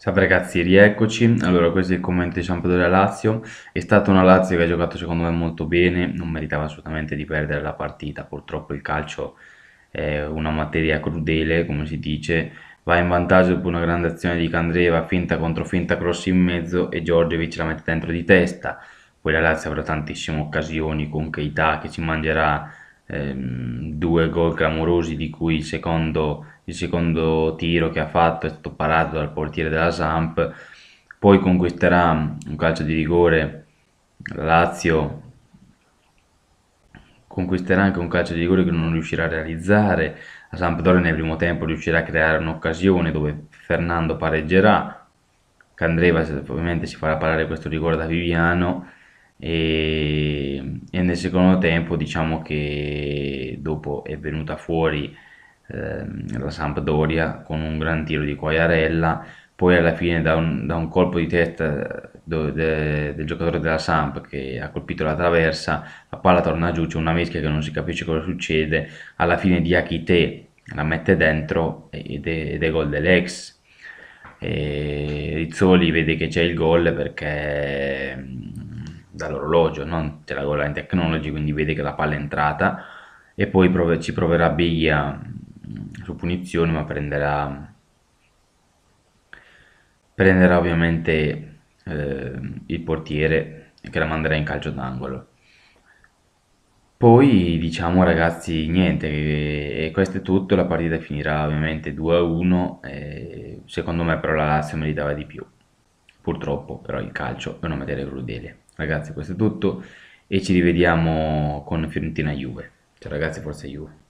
Ciao ragazzi, rieccoci. Allora, questo è il commento di Sampdoria Lazio. È stata una Lazio che ha giocato secondo me molto bene, non meritava assolutamente di perdere la partita. Purtroppo il calcio è una materia crudele, come si dice. Va in vantaggio dopo una grande azione di Candreva, finta contro finta, cross in mezzo e Giorgevic la mette dentro di testa. Poi la Lazio avrà tantissime occasioni con Keita che ci mangerà ehm, due gol clamorosi, di cui il secondo il secondo tiro che ha fatto è stato parato dal portiere della Samp, poi conquisterà un calcio di rigore, la Lazio conquisterà anche un calcio di rigore che non riuscirà a realizzare, la Sampdoria nel primo tempo riuscirà a creare un'occasione dove Fernando pareggerà, Candreva ovviamente si farà parare questo rigore da Viviano e, e nel secondo tempo diciamo che dopo è venuta fuori eh, la Sampdoria con un gran tiro di Quagliarella, poi alla fine da un, da un colpo di testa eh, do, de, del giocatore della Samp che ha colpito la traversa, la palla torna giù, c'è una mischia che non si capisce cosa succede, alla fine di Akite la mette dentro ed è, ed è gol dell'ex. E Rizzoli vede che c'è il gol perché mm, dall'orologio, no? c'è la goal line technology, quindi vede che la palla è entrata e poi prov- ci proverà Biglia su punizione, ma prenderà, prenderà ovviamente eh, il portiere che la manderà in calcio d'angolo. Poi diciamo ragazzi niente, e questo è tutto, la partita finirà ovviamente 2-1, secondo me però la Lazio meritava di più, purtroppo però il calcio è una materia crudele. Ragazzi questo è tutto e ci rivediamo con Fiorentina Juve, ciao ragazzi forza Juve.